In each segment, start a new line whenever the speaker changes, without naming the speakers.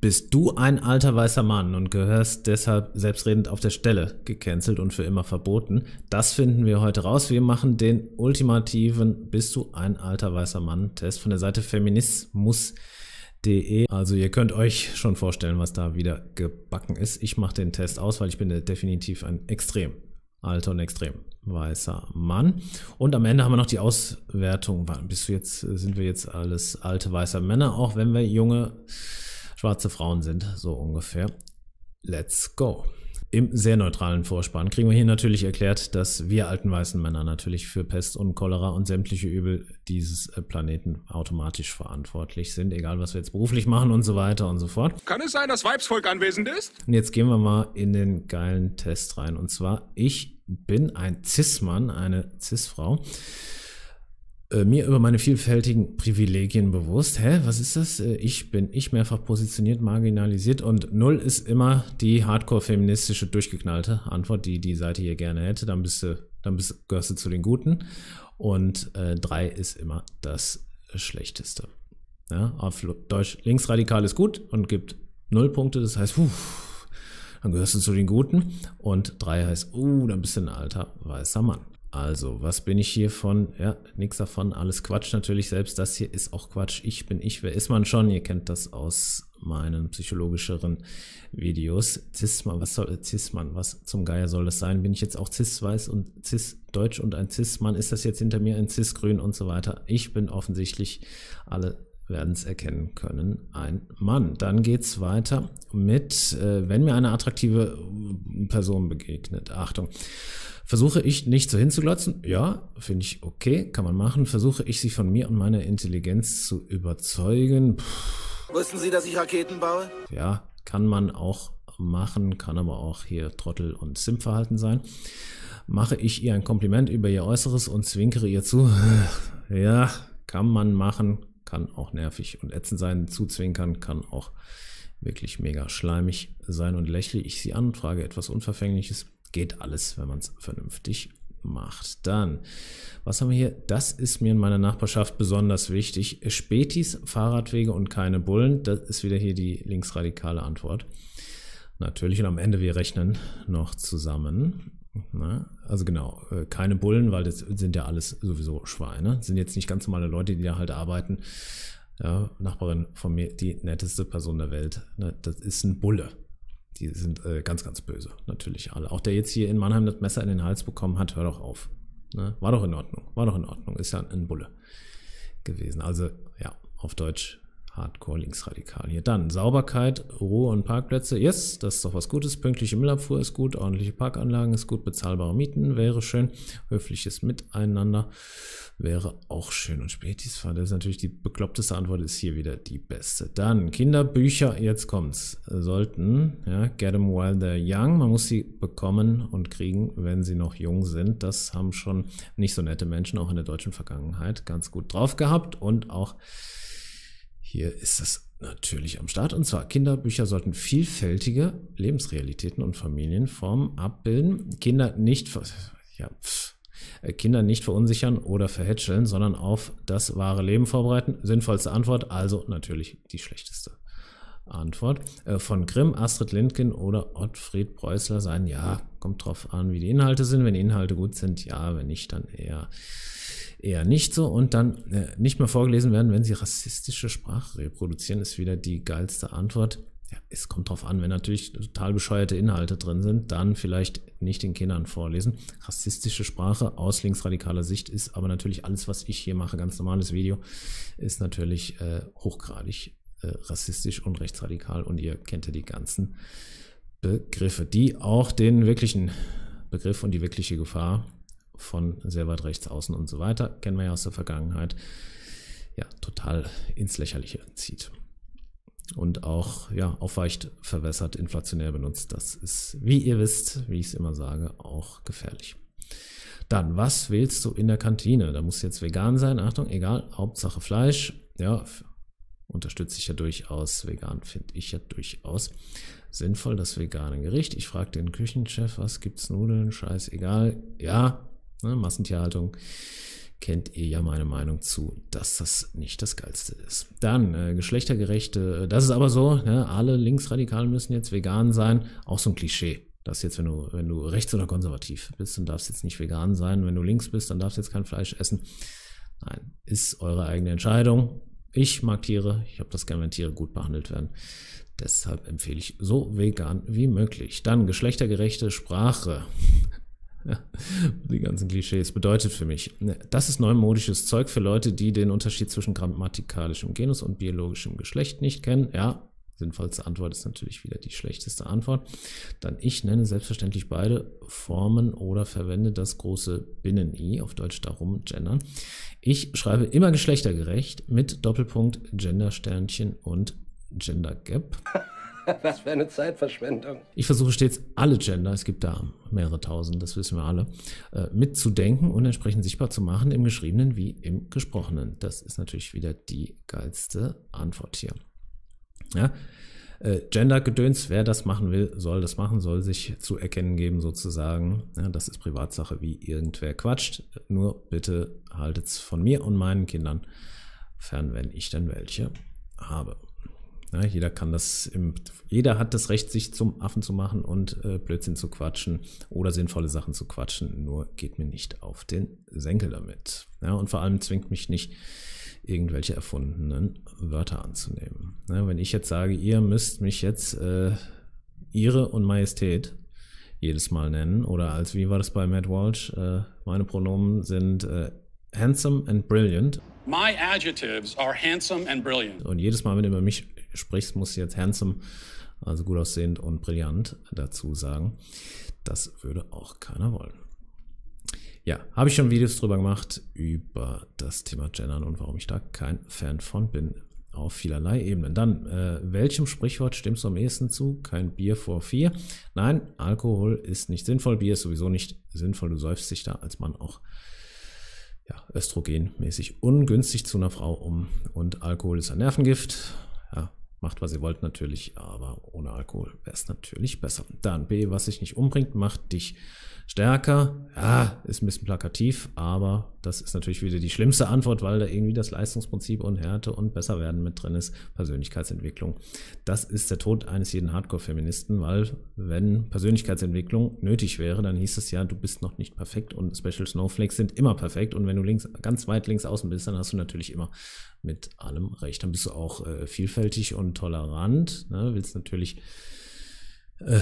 bist du ein alter weißer Mann und gehörst deshalb selbstredend auf der Stelle gecancelt und für immer verboten. Das finden wir heute raus. Wir machen den ultimativen Bist du ein alter weißer Mann Test von der Seite feminismus.de. Also ihr könnt euch schon vorstellen, was da wieder gebacken ist. Ich mache den Test aus, weil ich bin definitiv ein extrem alter und extrem weißer Mann. Und am Ende haben wir noch die Auswertung. Bist jetzt, sind wir jetzt alles alte weiße Männer, auch wenn wir junge schwarze Frauen sind, so ungefähr. Let's go. Im sehr neutralen Vorspann kriegen wir hier natürlich erklärt, dass wir alten weißen Männer natürlich für Pest und Cholera und sämtliche Übel dieses äh, Planeten automatisch verantwortlich sind, egal was wir jetzt beruflich machen und so weiter und so fort. Kann es sein, dass Weibsvolk anwesend ist? Und jetzt gehen wir mal in den geilen Test rein. Und zwar, ich bin ein Cis-Mann, eine Cis-Frau. Äh, mir über meine vielfältigen Privilegien bewusst. Hä, was ist das? Äh, ich bin ich mehrfach positioniert, marginalisiert und null ist immer die hardcore-feministische, durchgeknallte Antwort, die die Seite hier gerne hätte. Dann bist du, dann bist, gehörst du zu den Guten. Und äh, drei ist immer das äh, Schlechteste. Ja, auf Deutsch, linksradikal ist gut und gibt null Punkte. Das heißt, puh, dann gehörst du zu den Guten. Und drei heißt, uh, dann bist du ein alter weißer Mann. Also, was bin ich hier von? Ja, nichts davon, alles Quatsch natürlich. Selbst das hier ist auch Quatsch. Ich bin ich, wer ist man schon? Ihr kennt das aus meinen psychologischeren Videos. Cis-Mann, was soll Cis-Mann? Was zum Geier soll das sein? Bin ich jetzt auch Cis-Weiß und Cis-Deutsch und ein Cis-Mann? Ist das jetzt hinter mir ein Cis-Grün und so weiter? Ich bin offensichtlich alle werden es erkennen können, ein Mann. Dann geht es weiter mit, äh, wenn mir eine attraktive äh, Person begegnet. Achtung. Versuche ich nicht so hinzuglotzen? Ja, finde ich okay, kann man machen. Versuche ich sie von mir und meiner Intelligenz zu überzeugen? Puh. Wussten Sie, dass ich Raketen baue? Ja, kann man auch machen, kann aber auch hier Trottel- und Simp-Verhalten sein. Mache ich ihr ein Kompliment über ihr Äußeres und zwinkere ihr zu? ja, kann man machen, kann auch nervig und ätzend sein. Zuzwinkern kann auch wirklich mega schleimig sein und lächle ich sie an, und frage etwas Unverfängliches. Geht alles, wenn man es vernünftig macht. Dann, was haben wir hier? Das ist mir in meiner Nachbarschaft besonders wichtig. Spätis, Fahrradwege und keine Bullen. Das ist wieder hier die linksradikale Antwort. Natürlich, und am Ende wir rechnen noch zusammen. Ne? Also genau, äh, keine Bullen, weil das sind ja alles sowieso Schweine. sind jetzt nicht ganz normale Leute, die da halt arbeiten. Ja, Nachbarin von mir, die netteste Person der Welt, ne? das ist ein Bulle. Die sind äh, ganz, ganz böse, natürlich alle. Auch der jetzt hier in Mannheim das Messer in den Hals bekommen hat, hör doch auf. Ne? War doch in Ordnung, war doch in Ordnung, ist ja ein Bulle gewesen. Also ja, auf Deutsch Hardcore linksradikal hier. Dann Sauberkeit, Ruhe und Parkplätze. Yes, das ist doch was Gutes. Pünktliche Müllabfuhr ist gut, ordentliche Parkanlagen ist gut, bezahlbare Mieten wäre schön, höfliches Miteinander wäre auch schön. Und Spätisfahrt, das ist natürlich die bekloppteste Antwort, ist hier wieder die beste. Dann Kinderbücher, jetzt kommt's, sollten, ja, get them while they're young. Man muss sie bekommen und kriegen, wenn sie noch jung sind. Das haben schon nicht so nette Menschen auch in der deutschen Vergangenheit ganz gut drauf gehabt und auch hier ist es natürlich am Start. Und zwar, Kinderbücher sollten vielfältige Lebensrealitäten und Familienformen abbilden. Kinder nicht, ja, pff, äh, Kinder nicht verunsichern oder verhätscheln, sondern auf das wahre Leben vorbereiten. Sinnvollste Antwort, also natürlich die schlechteste. Antwort. Äh, von Grimm, Astrid Lindgren oder Ottfried Preußler sein, ja, kommt drauf an, wie die Inhalte sind. Wenn die Inhalte gut sind, ja, wenn nicht, dann eher eher nicht so und dann äh, nicht mehr vorgelesen werden, wenn sie rassistische Sprache reproduzieren, ist wieder die geilste Antwort. Ja, es kommt drauf an, wenn natürlich total bescheuerte Inhalte drin sind, dann vielleicht nicht den Kindern vorlesen. Rassistische Sprache aus linksradikaler Sicht ist aber natürlich alles, was ich hier mache, ganz normales Video, ist natürlich äh, hochgradig äh, rassistisch und rechtsradikal und ihr kennt ja die ganzen Begriffe, die auch den wirklichen Begriff und die wirkliche Gefahr von sehr weit rechts außen und so weiter, kennen wir ja aus der Vergangenheit, ja, total ins Lächerliche zieht. Und auch, ja, aufweicht, verwässert, inflationär benutzt. Das ist, wie ihr wisst, wie ich es immer sage, auch gefährlich. Dann, was willst du in der Kantine? Da muss jetzt vegan sein, Achtung, egal, Hauptsache Fleisch. Ja, unterstütze ich ja durchaus. Vegan finde ich ja durchaus sinnvoll, das vegane Gericht. Ich frage den Küchenchef, was gibt's Nudeln? Scheiß, egal. Ja, Ne, Massentierhaltung kennt ihr ja meine Meinung zu, dass das nicht das Geilste ist. Dann äh, geschlechtergerechte, äh, das ist aber so, ne, alle Linksradikalen müssen jetzt vegan sein, auch so ein Klischee. dass jetzt, wenn du, wenn du rechts oder konservativ bist, dann darfst du jetzt nicht vegan sein. Wenn du links bist, dann darfst du jetzt kein Fleisch essen. Nein, ist eure eigene Entscheidung. Ich mag Tiere, ich habe das gerne, wenn Tiere gut behandelt werden. Deshalb empfehle ich so vegan wie möglich. Dann geschlechtergerechte Sprache. die ganzen Klischees bedeutet für mich. Ne, das ist neumodisches Zeug für Leute, die den Unterschied zwischen grammatikalischem Genus und biologischem Geschlecht nicht kennen. Ja, sinnvollste Antwort ist natürlich wieder die schlechteste Antwort. Dann ich nenne selbstverständlich beide Formen oder verwende das große Binnen-I, auf Deutsch darum gendern. Ich schreibe immer geschlechtergerecht mit Doppelpunkt, Gendersternchen und Gender Gap. Was für eine Zeitverschwendung. Ich versuche stets alle Gender, es gibt da mehrere tausend, das wissen wir alle, äh, mitzudenken und entsprechend sichtbar zu machen im Geschriebenen wie im Gesprochenen. Das ist natürlich wieder die geilste Antwort hier. Ja? Äh, Gender-Gedöns, wer das machen will, soll das machen, soll sich zu erkennen geben sozusagen. Ja, das ist Privatsache, wie irgendwer quatscht. Nur bitte haltet es von mir und meinen Kindern fern, wenn ich denn welche habe. Ja, ne? jeder kann das, im, jeder hat das Recht, sich zum Affen zu machen und äh, Blödsinn zu quatschen oder sinnvolle Sachen zu quatschen. Nur geht mir nicht auf den Senkel damit. Ja, und vor allem zwingt mich nicht, irgendwelche erfundenen Wörter anzunehmen. Ja, ne? wenn ich jetzt sage, ihr müsst mich jetzt äh, ihre und Majestät jedes Mal nennen oder als wie war das bei Matt Walsh? Äh, meine Pronomen sind äh, handsome and brilliant. My adjectives are handsome and brilliant. Und jedes Mal, wenn du über mich sprichst, musst du jetzt handsome, also gut aussehend und brillant dazu sagen. Das würde auch keiner wollen. Ja, habe ich schon Videos drüber gemacht, über das Thema Gendern und warum ich da kein Fan von bin. Auf vielerlei Ebenen. Dann, äh, welchem Sprichwort stimmst du am ehesten zu? Kein Bier vor vier. Nein, Alkohol ist nicht sinnvoll. Bier ist sowieso nicht sinnvoll. Du säufst dich da als Mann auch östrogenmäßig ungünstig zu einer Frau um. Und Alkohol ist ein Nervengift. Ja, macht, was ihr wollt natürlich, aber ohne Alkohol wäre es natürlich besser. Dann B, was dich nicht umbringt, macht dich Stärker, ja, ist ein bisschen plakativ, aber das ist natürlich wieder die schlimmste Antwort, weil da irgendwie das Leistungsprinzip und Härte und besser werden mit drin ist, Persönlichkeitsentwicklung. Das ist der Tod eines jeden Hardcore-Feministen, weil wenn Persönlichkeitsentwicklung nötig wäre, dann hieß es ja, du bist noch nicht perfekt und Special Snowflakes sind immer perfekt und wenn du links, ganz weit links außen bist, dann hast du natürlich immer mit allem recht. Dann bist du auch äh, vielfältig und tolerant, ne? willst natürlich äh,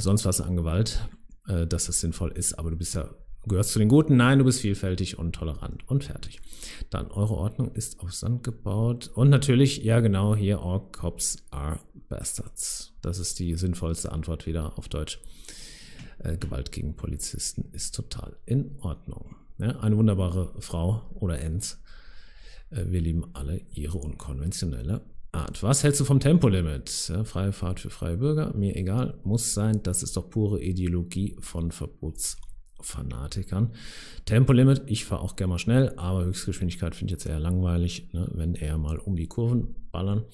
sonst was an Gewalt äh, dass das sinnvoll ist. Aber du bist ja, gehörst zu den Guten. Nein, du bist vielfältig und tolerant und fertig. Dann, eure Ordnung ist auf Sand gebaut. Und natürlich, ja genau, hier, all cops are bastards. Das ist die sinnvollste Antwort wieder auf Deutsch. Äh, Gewalt gegen Polizisten ist total in Ordnung. Ja, eine wunderbare Frau oder Enz. Äh, wir lieben alle ihre unkonventionelle Art. Was hältst du vom Tempolimit? Ja, freie Fahrt für freie Bürger, mir egal, muss sein. Das ist doch pure Ideologie von Verbotsfanatikern. Tempolimit, ich fahre auch gerne mal schnell, aber Höchstgeschwindigkeit finde ich jetzt eher langweilig, ne? wenn eher mal um die Kurven ballern.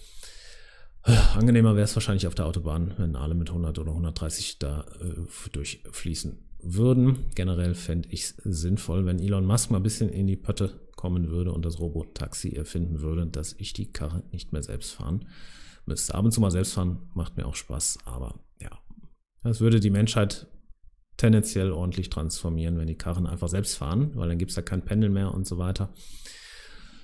Angenehmer wäre es wahrscheinlich auf der Autobahn, wenn alle mit 100 oder 130 da äh, durchfließen würden. Generell fände ich es sinnvoll, wenn Elon Musk mal ein bisschen in die Pötte kommen würde und das Robotaxi erfinden würde, dass ich die Karre nicht mehr selbst fahren müsste. Ab und zu mal selbst fahren macht mir auch Spaß, aber ja, das würde die Menschheit tendenziell ordentlich transformieren, wenn die Karren einfach selbst fahren, weil dann gibt es ja kein Pendel mehr und so weiter.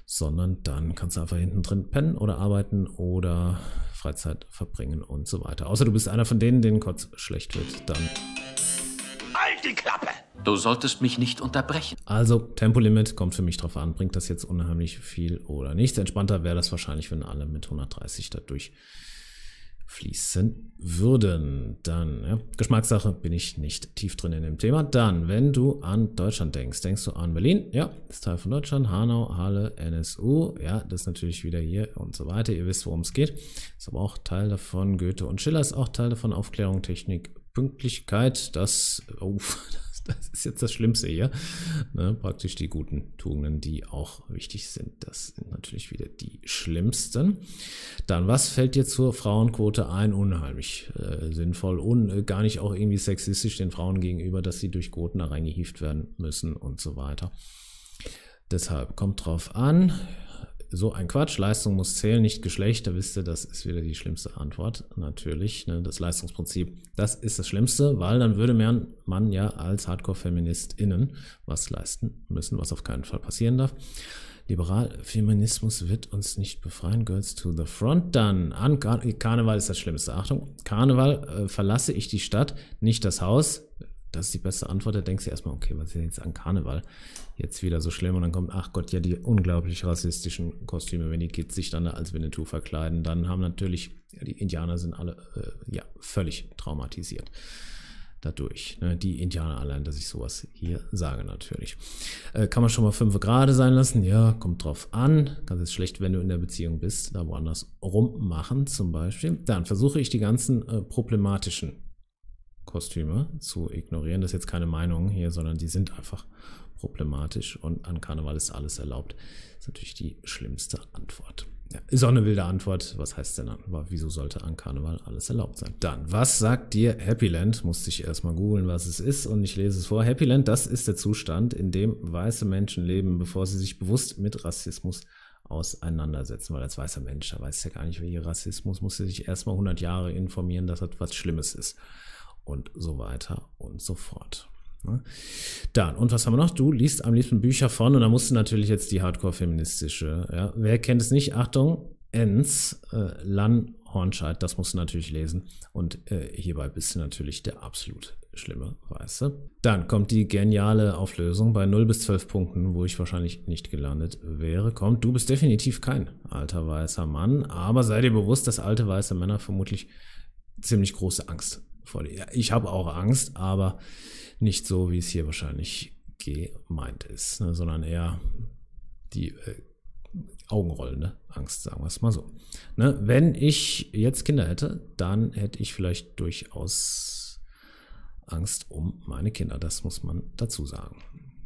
Sondern dann kannst du einfach hinten drin pennen oder arbeiten oder Freizeit verbringen und so weiter. Außer du bist einer von denen, denen kurz schlecht wird, dann die Klappe! Du solltest mich nicht unterbrechen. Also, Tempolimit kommt für mich drauf an. Bringt das jetzt unheimlich viel oder nichts? Entspannter wäre das wahrscheinlich, wenn alle mit 130 dadurch fließen würden. Dann, ja, Geschmackssache, bin ich nicht tief drin in dem Thema. Dann, wenn du an Deutschland denkst, denkst du an Berlin, ja, ist Teil von Deutschland, Hanau, Halle, NSU, ja, das ist natürlich wieder hier und so weiter. Ihr wisst, worum es geht. Ist aber auch Teil davon, Goethe und Schiller ist auch Teil davon, Aufklärung, Technik, Pünktlichkeit, das, oh, das, das ist jetzt das Schlimmste hier. Ne, praktisch die guten Tugenden, die auch wichtig sind. Das sind natürlich wieder die schlimmsten. Dann, was fällt dir zur Frauenquote ein? Unheimlich äh, sinnvoll und äh, gar nicht auch irgendwie sexistisch den Frauen gegenüber, dass sie durch Quoten da reingehieft werden müssen und so weiter. Deshalb kommt drauf an, so ein Quatsch. Leistung muss zählen, nicht Geschlecht. Da wisst ihr, das ist wieder die schlimmste Antwort. Natürlich, ne, das Leistungsprinzip, das ist das Schlimmste, weil dann würde man, man ja als Hardcore-FeministInnen was leisten müssen, was auf keinen Fall passieren darf. Liberal Feminismus wird uns nicht befreien. Girls to the front dann. An Kar Karneval ist das Schlimmste. Achtung, Karneval äh, verlasse ich die Stadt, nicht das Haus das ist die beste Antwort. Da denkst du erstmal, okay, was ist denn jetzt an Karneval jetzt wieder so schlimm? Und dann kommt, ach Gott, ja, die unglaublich rassistischen Kostüme, wenn die Kids sich dann als Winnetou verkleiden, dann haben natürlich, ja, die Indianer sind alle, äh, ja, völlig traumatisiert dadurch. Ne? Die Indianer allein, dass ich sowas hier sage natürlich. Äh, kann man schon mal fünf gerade sein lassen? Ja, kommt drauf an. Kannst es schlecht, wenn du in der Beziehung bist, da woanders rummachen zum Beispiel. Dann versuche ich die ganzen äh, problematischen Kostüme zu ignorieren. Das ist jetzt keine Meinung hier, sondern die sind einfach problematisch und an Karneval ist alles erlaubt. Das ist natürlich die schlimmste Antwort. Ja, ist auch eine wilde Antwort. Was heißt denn dann? Aber wieso sollte an Karneval alles erlaubt sein? Dann, was sagt dir Happyland? Musste ich erstmal googeln, was es ist und ich lese es vor. Happyland, das ist der Zustand, in dem weiße Menschen leben, bevor sie sich bewusst mit Rassismus auseinandersetzen, weil als weißer Mensch, da weiß ja gar nicht, wie Rassismus, musste sich erstmal 100 Jahre informieren, dass das was Schlimmes ist und so weiter und so fort. Ne? Dann, und was haben wir noch? Du liest am liebsten Bücher von, und da musst du natürlich jetzt die Hardcore-feministische, ja. Wer kennt es nicht? Achtung, Enz, äh, Lan Hornscheid, das musst du natürlich lesen. Und äh, hierbei bist du natürlich der absolut schlimme Weiße. Dann kommt die geniale Auflösung bei 0 bis 12 Punkten, wo ich wahrscheinlich nicht gelandet wäre. Kommt, du bist definitiv kein alter weißer Mann, aber sei dir bewusst, dass alte weiße Männer vermutlich ziemlich große Angst vor dir. Ich habe auch Angst, aber nicht so, wie es hier wahrscheinlich gemeint ist, ne, sondern eher die äh, augenrollende ne, Angst, sagen wir es mal so. Ne, wenn ich jetzt Kinder hätte, dann hätte ich vielleicht durchaus Angst um meine Kinder. Das muss man dazu sagen.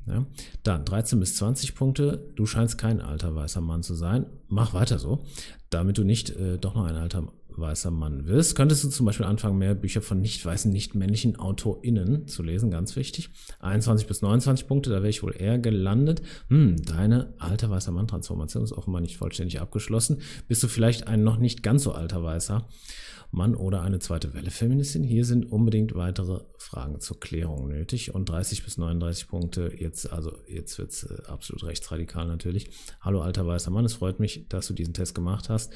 Ja. Dann 13 bis 20 Punkte. Du scheinst kein alter weißer Mann zu sein. Mach weiter so, damit du nicht äh, doch noch ein alter weißer Mann wirst, könntest du zum Beispiel anfangen, mehr Bücher von nicht weißen, nicht männlichen AutorInnen zu lesen, ganz wichtig. 21 bis 29 Punkte, da wäre ich wohl eher gelandet. Hm, deine alte weißer Mann-Transformation ist offenbar nicht vollständig abgeschlossen. Bist du vielleicht ein noch nicht ganz so alter weißer Mann oder eine zweite Welle Feministin? Hier sind unbedingt weitere Fragen zur Klärung nötig. Und 30 bis 39 Punkte, jetzt, also jetzt wird es äh, absolut rechtsradikal natürlich. Hallo alter weißer Mann, es freut mich, dass du diesen Test gemacht hast,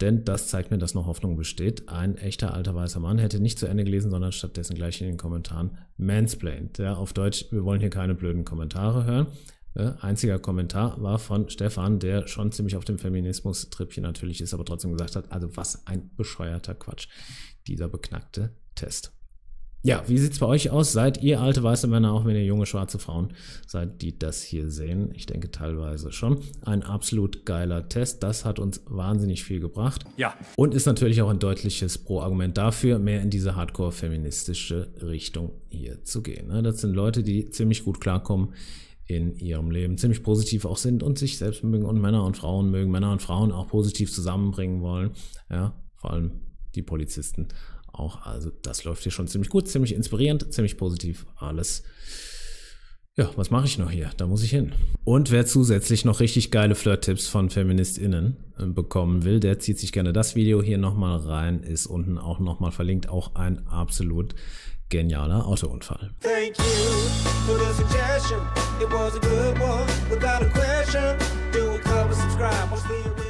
denn das zeigt mir, dass noch auf Hoffnung besteht. Ein echter alter weißer Mann hätte nicht zu Ende gelesen, sondern stattdessen gleich in den Kommentaren mansplained. Ja, auf Deutsch, wir wollen hier keine blöden Kommentare hören. Äh, einziger Kommentar war von Stefan, der schon ziemlich auf dem Feminismus-Trip hier natürlich ist, aber trotzdem gesagt hat, also was ein bescheuerter Quatsch, dieser beknackte Test. Ja, wie sieht es bei euch aus? Seid ihr alte weiße Männer, auch wenn ihr junge schwarze Frauen seid, die das hier sehen? Ich denke teilweise schon. Ein absolut geiler Test. Das hat uns wahnsinnig viel gebracht. Ja. Und ist natürlich auch ein deutliches Pro-Argument dafür, mehr in diese hardcore-feministische Richtung hier zu gehen. Ne? Das sind Leute, die ziemlich gut klarkommen in ihrem Leben ziemlich positiv auch sind und sich selbst mögen und Männer und Frauen mögen, Männer und Frauen auch positiv zusammenbringen wollen. Ja, vor allem die Polizisten auch. Also das läuft hier schon ziemlich gut, ziemlich inspirierend, ziemlich positiv. Alles. Ja, was mache ich noch hier? Da muss ich hin. Und wer zusätzlich noch richtig geile Flirt-Tipps von FeministInnen äh, bekommen will, der zieht sich gerne das Video hier nochmal rein. Ist unten auch nochmal verlinkt. Auch ein absolut genialer Autounfall. Thank you for the suggestion. It was a good one. Without a question, do a cover, subscribe.